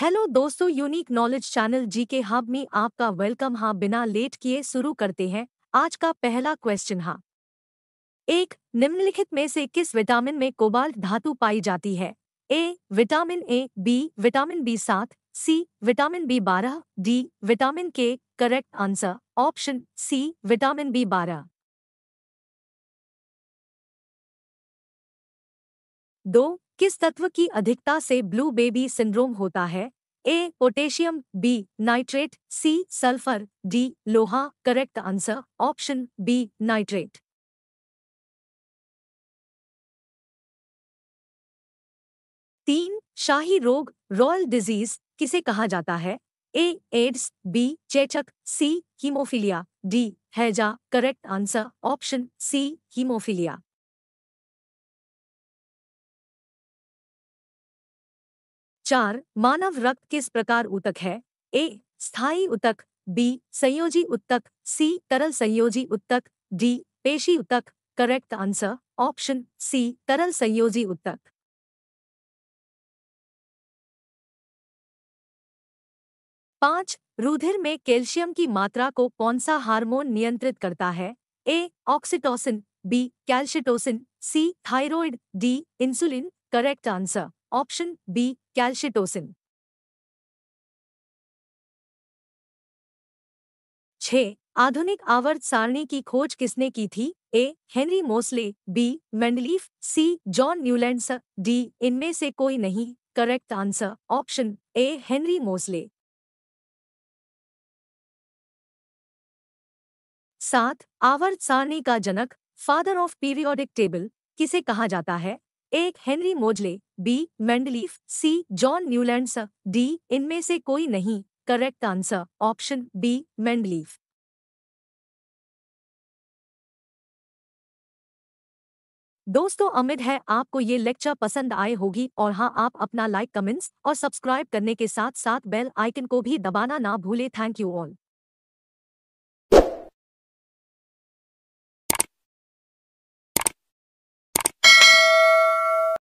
hello दोस्तों unique knowledge channel जी के hub में आपका वेलकम हाँ बिना लेट किए शुरू करते हैं आज का पहला क्वेश्चन हाँ एक निम्नलिखित में से किस विटामिन में कोबाल्ट धातु पाई जाती है A vitamin A B vitamin B सात सी विटामिन बी बारह D vitamin K correct answer option C vitamin B बारह दो किस तत्व की अधिकता से ब्लू बेबी सिंड्रोम होता है A potassium B nitrate C sulphur D लोहा correct answer option B nitrate तीन शाही रोग रॉयल डिजीज किसे कहा जाता है ए एड्स बी चेचक सी हीमोफिलिया डी हैजा correct answer option C haemophilia चार मानव रक्त किस प्रकार उतक है ए स्थायी उतक बी संयोजी उत्तक सी तरल संयोजी उत्तक डी पेशी उतक करेक्ट आंसर ऑप्शन सी तरल संयोजी उत्तक पांच रुधिर में कैल्शियम की मात्रा को कौन सा हार्मोन नियंत्रित करता है A oxytocin B calcitonin C thyroid D insulin correct answer option B calcitonin छ आधुनिक आवर्त सारणी की खोज किसने की थी A Henry Moseley B Mendeleev C John Newland D इनमें से कोई नहीं correct answer option A Henry Moseley सात आवर्त सारणी का जनक फादर ऑफ पीरियोडिक टेबल किसे कहा जाता है एक Henry Moseley B Mendeleev C John Newland D इनमें से कोई नहीं correct answer option B Mendeleev दोस्तों उम्मीद है आपको ये लेक्चर पसंद आए होगी और हाँ आप अपना लाइक कमेंट्स और सब्सक्राइब करने के साथ साथ बेल आइकन को भी दबाना ना भूले थैंक यू ऑल